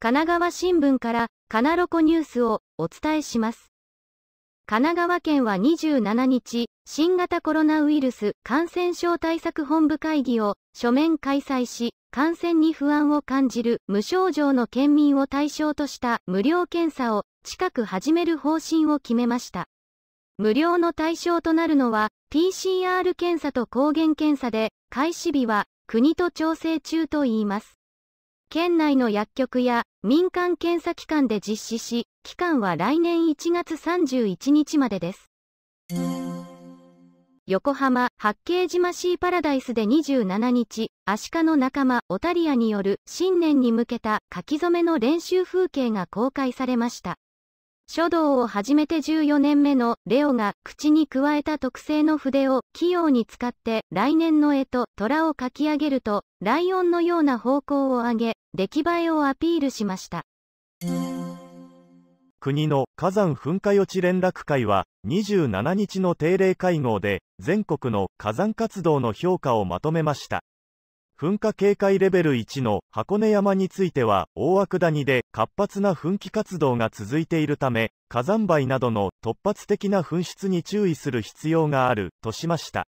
神奈川新聞からカナロコニュースをお伝えします。神奈川県は27日、新型コロナウイルス感染症対策本部会議を書面開催し、感染に不安を感じる無症状の県民を対象とした無料検査を近く始める方針を決めました。無料の対象となるのは PCR 検査と抗原検査で、開始日は国と調整中と言います。県内の薬局や民間検査機関で実施し、期間は来年1月31日までです。横浜、八景島シーパラダイスで27日、アシカの仲間、オタリアによる新年に向けた書き初めの練習風景が公開されました。書道を始めて14年目のレオが口に加えた特製の筆を器用に使って来年の絵と虎を描き上げると、ライオンのような方向を上げ、出来栄えをアピールしました。国の火山噴火予知連絡会は27日の定例会合で全国の火山活動の評価をまとめました。噴火警戒レベル1の箱根山については、大涌谷で活発な噴気活動が続いているため、火山灰などの突発的な噴出に注意する必要がある、としました。